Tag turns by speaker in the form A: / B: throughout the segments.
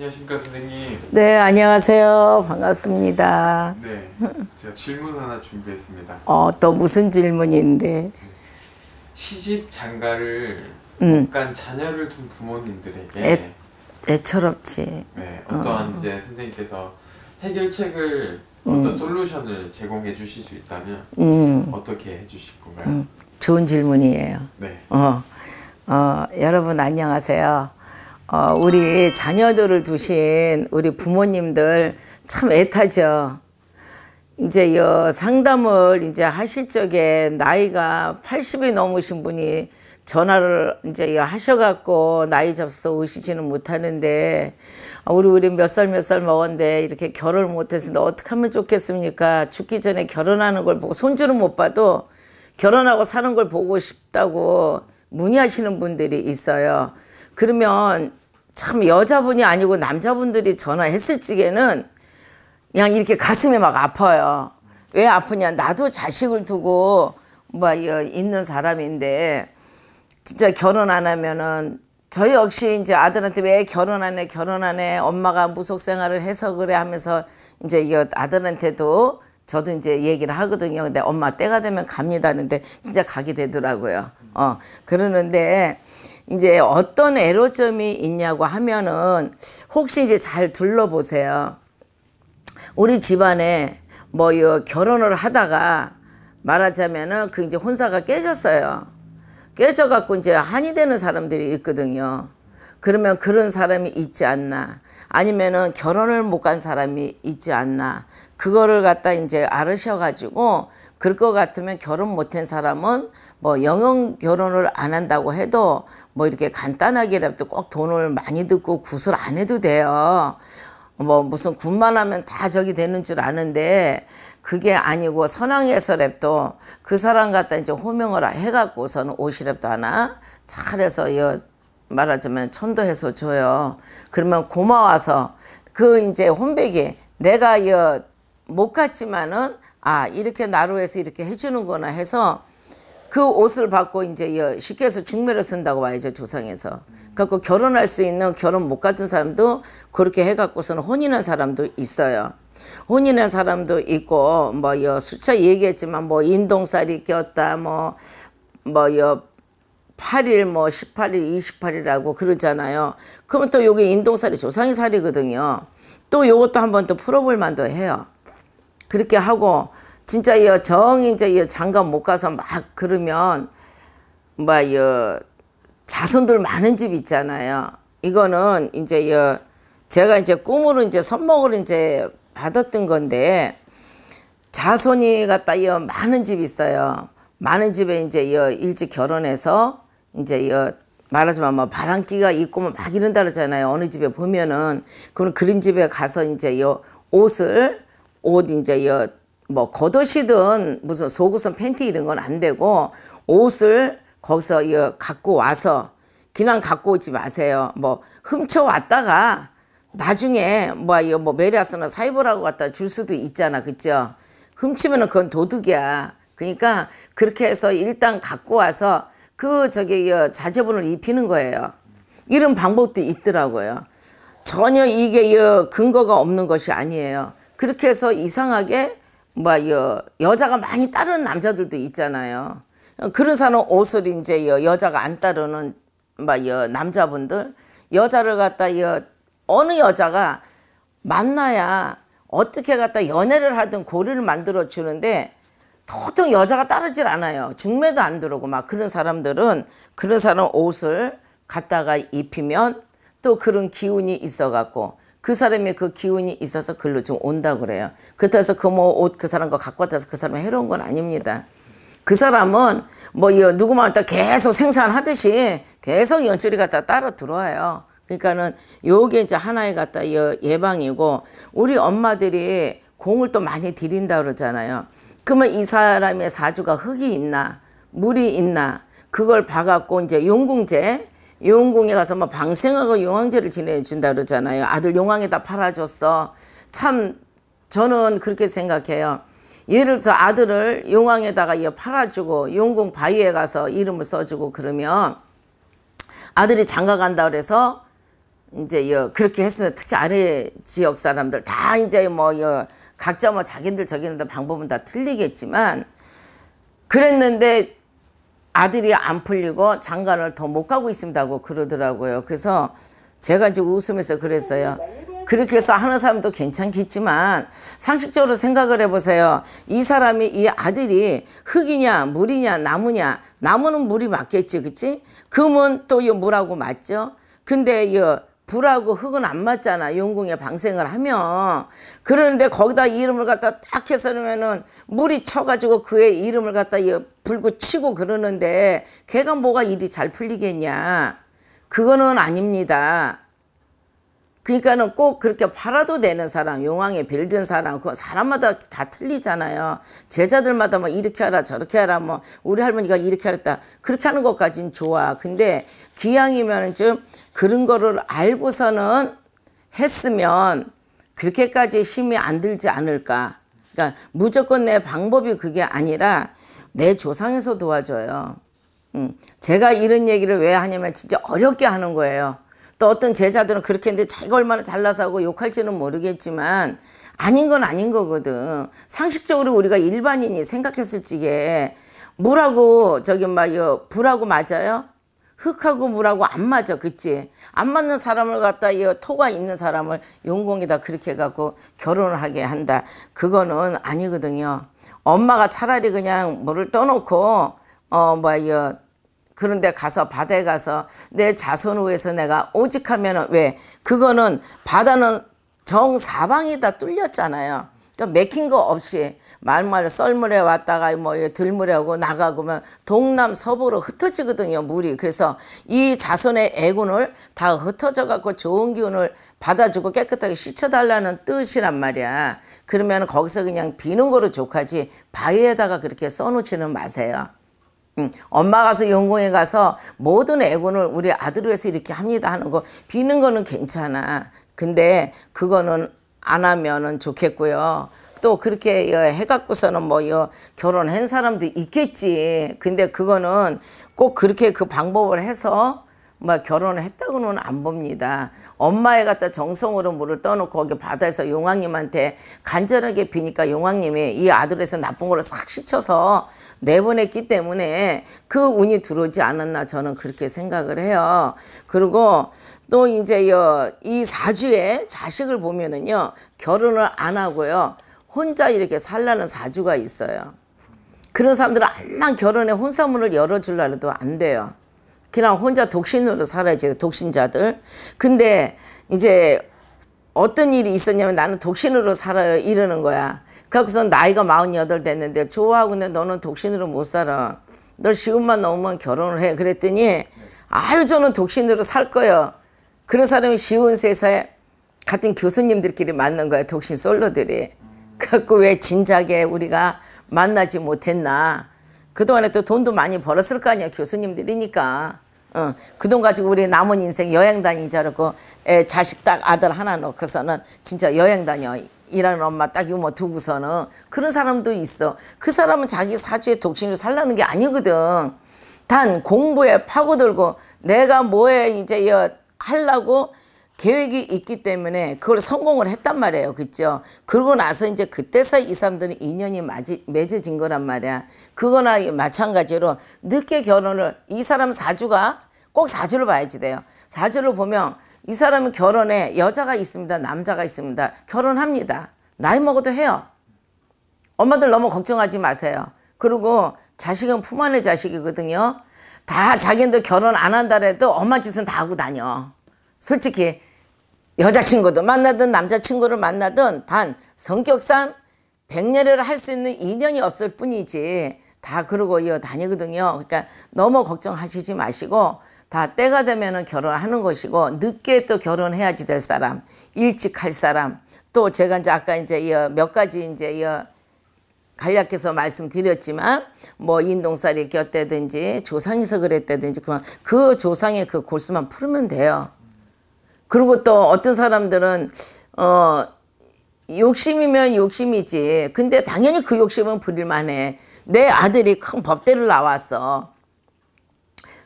A: 안녕하십니까 선생님. 네, 안녕하세요. 반갑습니다. 네, 제가 질문 하나 준비했습니다. 어, 또 무슨 질문인데? 시집 장가를 음. 간 자녀를 둔 부모님들에게 애, 애처롭지. 네, 어, 어떠한 어. 이제 선생님께서 해결책을 어떤 음. 솔루션을 제공해 주실 수 있다면 음. 어떻게 해 주실 건가요? 음, 좋은 질문이에요. 네. 어, 어 여러분 안녕하세요. 어, 우리 자녀들을 두신 우리 부모님들 참 애타죠. 이제 여 상담을 이제 하실 적에 나이가 80이 넘으신 분이 전화를 이제 하셔갖고 나이 접수 오시지는 못하는데 아, 우리 우리 몇 살 몇 살 먹었는데 이렇게 결혼을 못해서 너 어떻게 하면 좋겠습니까? 죽기 전에 결혼하는 걸 보고 손주는 못 봐도 결혼하고 사는 걸 보고 싶다고 문의하시는 분들이 있어요. 그러면 참 여자분이 아니고 남자분들이 전화했을 적에는 그냥 이렇게 가슴이 막 아파요. 왜 아프냐? 나도 자식을 두고 뭐 있는 사람인데 진짜 결혼 안 하면은 저희 역시 이제 아들한테 왜 결혼 안 해? 결혼 안 해? 엄마가 무속 생활을 해서 그래 하면서 이제 이 아들한테도 저도 이제 얘기를 하거든요. 근데 엄마 때가 되면 갑니다. 하는데 진짜 가게 되더라고요. 어. 그러는데 이제 어떤 애로점이 있냐고 하면은 혹시 이제 잘 둘러보세요. 우리 집안에 뭐 결혼을 하다가 말하자면은 그 이제 혼사가 깨졌어요. 깨져갖고 이제 한이 되는 사람들이 있거든요. 그러면 그런 사람이 있지 않나. 아니면은 결혼을 못 간 사람이 있지 않나. 그거를 갖다 이제 알으셔가지고 그럴 것 같으면 결혼 못 한 사람은 뭐 영영 결혼을 안 한다고 해도 뭐 이렇게 간단하게라도 꼭 돈을 많이 듣고 구슬 안 해도 돼요. 뭐 무슨 군만 하면 다 저기 되는 줄 아는데 그게 아니고 선왕에서 랩도 그 사람 갖다 이제 호명을 해갖고서는 옷이 랩도 하나 잘해서 여 말하자면 천도해서 줘요. 그러면 고마워서 그 이제 혼백이 내가 못 갔지만은 아 이렇게 나로해서 이렇게 해주는거나 해서 그 옷을 받고 이제 쉽게 해서 중매를 쓴다고 와야죠 조상에서. 그래갖고 결혼할 수 있는 결혼 못 갔던 사람도 그렇게 해갖고서는 혼인한 사람도 있어요. 혼인한 사람도 있고 뭐 여 수차 얘기했지만 뭐 인동살이 꼈다 뭐뭐여 8일 뭐 18일 28일이라고 그러잖아요. 그러면 또 여기 인동살이 조상의살이거든요또 요것도 한번 또 풀어볼 만도 해요. 그렇게 하고 진짜 이 정이 제이 장관 못 가서 막 그러면 뭐이 자손들 많은 집 있잖아요. 이거는 이제 이 제가 이제 꿈으로 이제 선목을 이제 받았던 건데 자손이 갖다 이 많은 집 있어요. 많은 집에 이제 일찍 결혼해서 이제 여, 어, 말하자면 뭐 바람기가 있고 뭐 막 이런다 그러잖아요. 어느 집에 보면은 그런 그런 집에 가서 이제 여 어, 옷을 옷 이제 여뭐 어, 겉옷이든 무슨 속옷은 팬티 이런 건 안 되고 옷을 거기서 여 갖고 와서 그냥 갖고 오지 마세요. 뭐 훔쳐 왔다가 나중에 뭐뭐 뭐 메리아스나 사이버라고 갖다 줄 수도 있잖아. 그죠? 훔치면은 그건 도둑이야. 그러니까 그렇게 해서 일단 갖고 와서 그 저기 어, 자제분을 입히는 거예요. 이런 방법도 있더라고요. 전혀 이게 어, 근거가 없는 것이 아니에요. 그렇게 해서 이상하게 뭐 어, 여자가 많이 따르는 남자들도 있잖아요. 그런 사람 옷을 이제 여자가 안 따르는 막 뭐, 남자분들 여자를 갖다 어느 여자가 만나야 어떻게 갖다 연애를 하든 고리를 만들어 주는데 보통 여자가 따르질 않아요. 중매도 안 들어오고 막 그런 사람들은 그런 사람 옷을 갖다가 입히면 또 그런 기운이 있어갖고 그사람이그 기운이 있어서 글로 좀 온다 그래요. 그렇다고 그뭐 옷 그 사람 거 갖고 왔다서 그 사람이 해로운 건 아닙니다. 그 사람은 뭐 이거 누구만 또 계속 생산하듯이 계속 연출이 갖다 따로 들어와요. 그러니까는 요게 이제 하나의 갖다 예방이고 우리 엄마들이 공을 또 많이 들인다 그러잖아요. 그러면 이 사람의 사주가 흙이 있나 물이 있나 그걸 봐갖고 이제 용궁제 용궁에 가서 뭐 방생하고 용왕제를 지내준다 그러잖아요. 아들 용왕에다 팔아줬어. 참 저는 그렇게 생각해요. 예를 들어서 아들을 용왕에다가 팔아주고 용궁 바위에 가서 이름을 써주고 그러면 아들이 장가 간다 그래서 이제 그렇게 했으면 특히 아래 지역 사람들 다 이제 뭐 각자 뭐 자기들 저기는 방법은 다 틀리겠지만 그랬는데 아들이 안 풀리고 장관을 더 못 가고 있습니다고 그러더라고요. 그래서 제가 이제 웃으면서 그랬어요. 그렇게 해서 하는 사람도 괜찮겠지만 상식적으로 생각을 해보세요. 이 사람이 이 아들이 흙이냐 물이냐 나무냐 나무는 물이 맞겠지 그치? 금은 또 이 물하고 맞죠? 근데 이 불하고 흙은 안 맞잖아 용궁에 방생을 하면 그러는데 거기다 이름을 갖다 딱 해서 놓으면은 물이 쳐가지고 그의 이름을 갖다 불고 치고 그러는데 걔가 뭐가 일이 잘 풀리겠냐 그거는 아닙니다 그러니까는 꼭 그렇게 팔아도 되는 사람, 용왕에 빌든 사람, 그 사람마다 다 틀리잖아요. 제자들마다 뭐 이렇게 하라, 저렇게 하라, 뭐 우리 할머니가 이렇게 하랬다. 그렇게 하는 것까진 좋아. 근데 기왕이면은 지금 그런 거를 알고서는 했으면 그렇게까지 힘이 안 들지 않을까. 그러니까 무조건 내 방법이 그게 아니라 내 조상에서 도와줘요. 음. 제가 이런 얘기를 왜 하냐면 진짜 어렵게 하는 거예요. 또 어떤 제자들은 그렇게 했는데 자기가 얼마나 잘나서 하고 욕할지는 모르겠지만 아닌 건 아닌 거거든. 상식적으로 우리가 일반인이 생각했을 적에 물하고 저기 막 불하고 맞아요? 흙하고 물하고 안 맞아 그치 안 맞는 사람을 갖다 이 토가 있는 사람을 용공이다 그렇게 해 갖고 결혼을 하게 한다 그거는 아니거든요 엄마가 차라리 그냥 물을 떠놓고 어뭐야 그런데 가서 바다에 가서 내자손위에서 내가 오직 하면은 왜 그거는 바다는 정사방이 다 뚫렸잖아요 또 그러니까 맥힌 거 없이 말말 썰물에 왔다가 뭐 들물에 오고 나가보면 뭐 동남 서부로 흩어지거든요 물이 그래서 이 자손의 애군을 다 흩어져 갖고 좋은 기운을 받아주고 깨끗하게 씻어달라는 뜻이란 말이야 그러면 거기서 그냥 비는 거로 족하지 바위에다가 그렇게 써놓지는 마세요 응. 음, 엄마 가서 용궁에 가서 모든 애군을 우리 아들 위해서 이렇게 합니다 하는 거 비는 거는 괜찮아 근데 그거는 안 하면은 좋겠고요. 또 그렇게 해갖고서는 뭐 결혼한 사람도 있겠지. 근데 그거는 꼭 그렇게 그 방법을 해서 뭐 결혼을 했다고는 안 봅니다. 엄마에 갖다 정성으로 물을 떠놓고 거기 바다에서 용왕님한테 간절하게 비니까 용왕님이 이 아들에서 나쁜 거를 싹 씻어서 내보냈기 때문에 그 운이 들어오지 않았나 저는 그렇게 생각을 해요. 그리고 또 이제 이사주의 자식을 보면은요 결혼을 안 하고요 혼자 이렇게 살라는 사주가 있어요. 그런 사람들은 암만 결혼에 혼사문을 열어주려 해도 안 돼요. 그냥 혼자 독신으로 살아야지 독신자들. 근데 이제 어떤 일이 있었냐면 나는 독신으로 살아요 이러는 거야. 그래서 나이가 48 됐는데 좋아하고 근데 너는 독신으로 못 살아. 너시운만 넘으면 결혼을 해. 그랬더니 아유 저는 독신으로 살 거예요. 그런 사람이 쉬운 세상에 같은 교수님들끼리 만난 거야 독신 솔로들이. 그래갖고 왜 진작에 우리가 만나지 못했나. 그동안에 또 돈도 많이 벌었을 거 아니야 교수님들이니까. 어, 그돈 가지고 우리 남은 인생 여행 다니자 라고 애, 자식 딱 아들 하나 놓고서는 진짜 여행 다녀 이하는 엄마 딱 유모 두고서는 그런 사람도 있어 그 사람은 자기 사주의 독신으로 살라는 게 아니거든 단 공부에 파고들고 내가 뭐에 이제 여 하려고 계획이 있기 때문에 그걸 성공을 했단 말이에요. 그죠? 그러고 나서 이제 그때서 이 사람들은 인연이 맞이, 맺어진 거란 말이야. 그거나 마찬가지로 늦게 결혼을 이 사람 사주가 꼭 사주를 봐야지 돼요. 사주를 보면 이 사람은 결혼에 여자가 있습니다. 남자가 있습니다. 결혼합니다. 나이 먹어도 해요. 엄마들 너무 걱정하지 마세요. 그리고 자식은 품 안의 자식이거든요. 다 자기네들 결혼 안 한다래도 엄마 짓은 다 하고 다녀. 솔직히 여자친구도 만나든 남자친구를 만나든 단 성격상 백년를 할 수 있는 인연이 없을 뿐이지 다 그러고 이어 다니거든요. 그러니까 너무 걱정하시지 마시고 다 때가 되면은 결혼하는 것이고 늦게 또 결혼해야지 될 사람, 일찍 할 사람, 또 제가 이제 아까 이제 몇 가지 이제 간략해서 말씀드렸지만 뭐 인동살이 꼈다든지 조상에서 그랬다든지 그만 그 조상의 그 골수만 풀면 돼요. 그리고 또 어떤 사람들은 어 욕심이면 욕심이지. 근데 당연히 그 욕심은 부릴만해. 내 아들이 큰 법대를 나왔어.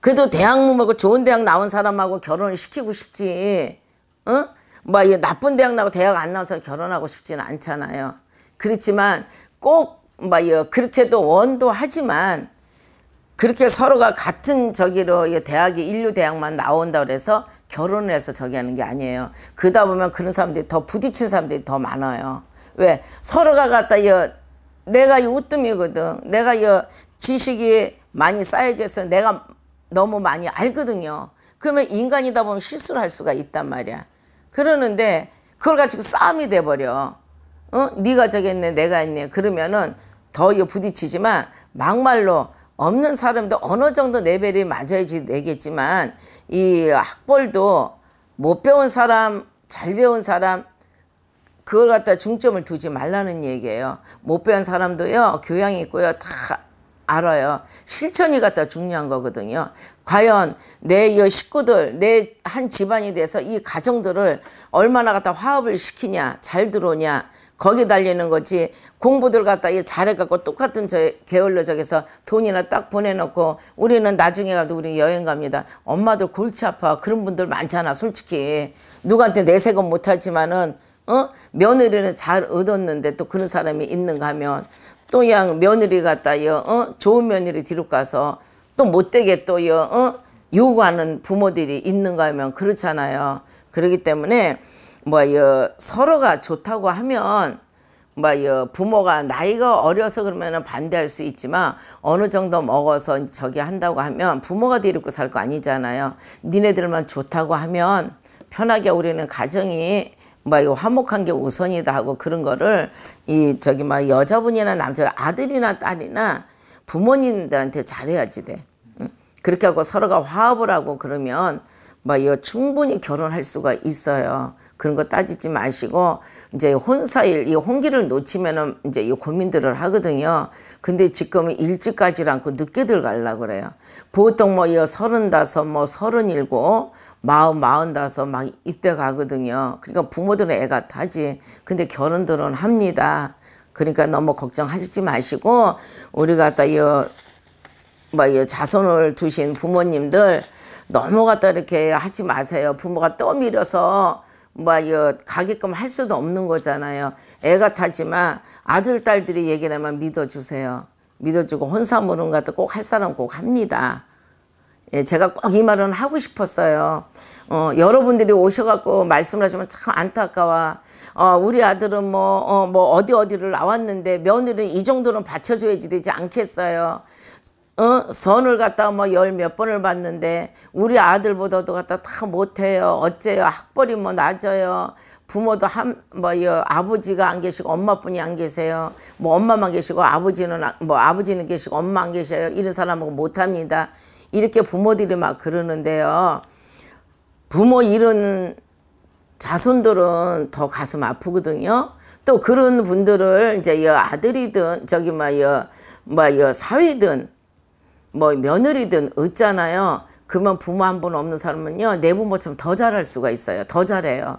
A: 그래도 대학 몸하고 좋은 대학 나온 사람하고 결혼을 시키고 싶지. 응? 뭐 나쁜 대학 나고 대학 안 나와서 결혼하고 싶지는 않잖아요. 그렇지만 꼭막 뭐, 예, 그렇게도 원도하지만 그렇게 서로가 같은 저기로 대학이 인류 대학만 나온다 그래서 결혼을 해서 저기 하는 게 아니에요. 그다 보면 그런 사람들이 더 부딪힌 사람들이 더 많아요. 왜 서로가 갖다 여 내가 이 으뜸이거든. 내가 이 지식이 많이 쌓여져서 내가 너무 많이 알거든요. 그러면 인간이다 보면 실수를 할 수가 있단 말이야. 그러는데 그걸 가지고 싸움이 돼버려. 어? 네가 저기 했네, 내가 했네. 그러면은 더 부딪히지만 막말로 없는 사람도 어느 정도 레벨이 맞아야지 되겠지만 이 학벌도 못 배운 사람 잘 배운 사람 그걸 갖다 중점을 두지 말라는 얘기예요. 못 배운 사람도요 교양이 있고요 다 알아요. 실천이 갖다 중요한 거거든요. 과연 내 이 식구들 내 한 집안이 돼서 이 가정들을 얼마나 갖다 화합을 시키냐 잘 들어오냐 거기 달리는 거지 공부들 갖다 잘해갖고 똑같은 저 게을러 저기서 돈이나 딱 보내놓고 우리는 나중에 가도 우리 여행 갑니다. 엄마들 골치 아파 그런 분들 많잖아 솔직히 누구한테 내색은 못하지만은 어 며느리는 잘 얻었는데 또 그런 사람이 있는가 하면 또 양 며느리 갖다 여어 좋은 며느리 뒤로 가서 또 못되게 또여어 요구하는 부모들이 있는가 하면 그렇잖아요. 그러기 때문에 뭐여 서로가 좋다고 하면 뭐여 부모가 나이가 어려서 그러면은 반대할 수 있지만 어느 정도 먹어서 저기 한다고 하면 부모가 데리고 살 거 아니잖아요. 니네들만 좋다고 하면 편하게 우리는 가정이 뭐막 화목한 게 우선이다 하고 그런 거를 이 저기 막 여자분이나 남자 아들이나 딸이나 부모님들한테 잘해야지 돼. 그렇게 하고 서로가 화합을 하고 그러면 뭐막 충분히 결혼할 수가 있어요. 그런 거 따지지 마시고 이제 혼사일 이혼기를 놓치면은 이제 이 고민들을 하거든요. 근데 지금 은 일찍까지 않고 늦게 들어갈라 그래요. 보통 뭐이 서른다섯 뭐 서른일곱 마흔 마흔다섯 막 이때 가거든요. 그러니까 부모들은 애가 타지. 근데 결혼들은 합니다. 그러니까 너무 걱정하지 마시고 우리가 다이뭐 자손을 두신 부모님들 너무 갖다 이렇게 하지 마세요. 부모가 떠밀어서 뭐여 가게끔 할 수도 없는 거잖아요. 애 같았지만 아들 딸들이 얘기하면 를 믿어주세요. 믿어주고 혼사 모는것도꼭 할 사람 꼭 합니다. 예, 제가 꼭 이 말은 하고 싶었어요. 어, 여러분들이 오셔갖고 말씀을 하시면 참 안타까워. 어, 우리 아들은 뭐, 어, 뭐, 어디 어디를 나왔는데 며느리는 이 정도는 받쳐줘야지 되지 않겠어요. 어? 선을 갖다뭐열 몇 번을 봤는데 우리 아들보다도 갖다 다 못해요. 어째요? 학벌이 뭐 낮아요. 부모도 한, 뭐, 여, 아버지가 안 계시고 엄마뿐이 안 계세요. 뭐 엄마만 계시고 아버지는, 아, 뭐 아버지는 계시고 엄마 안 계셔요. 이런 사람하고 못합니다. 이렇게 부모들이 막 그러는데요. 부모 잃은 자손들은 더 가슴 아프거든요. 또 그런 분들을 이제 여 아들이든 저기 뭐여뭐여 사위든 뭐 며느리든 어잖아요 그러면 부모 한 분 없는 사람은요 내 부모처럼 더 잘할 수가 있어요 더 잘해요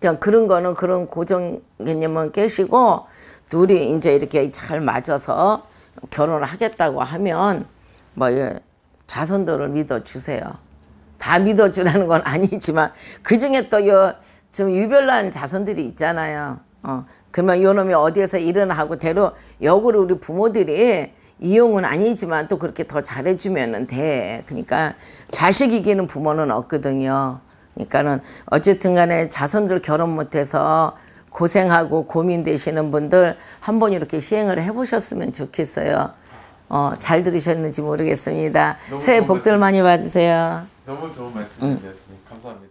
A: 그냥 그런 거는 그런 고정 개념은 깨시고 둘이 이제 이렇게 잘 맞아서 결혼을 하겠다고 하면 뭐 예, 자손들을 믿어주세요 다 믿어주라는 건 아니지만 그중에 또 지금 유별난 자손들이 있잖아요 어. 그러면 요놈이 어디에서 일어나고 대로 역으로 우리 부모들이 이용은 아니지만 또 그렇게 더잘해주면 돼. 그러니까 자식 이기는 부모는 없거든요. 그러니까는 어쨌든 간에 자손들 결혼 못해서 고생하고 고민되시는 분들 한 번 이렇게 시행을 해보셨으면 좋겠어요. 어, 잘 들으셨는지 모르겠습니다. 새해 복들 많이 받으세요. 너무 좋은 말씀이었습니다. 응. 감사합니다.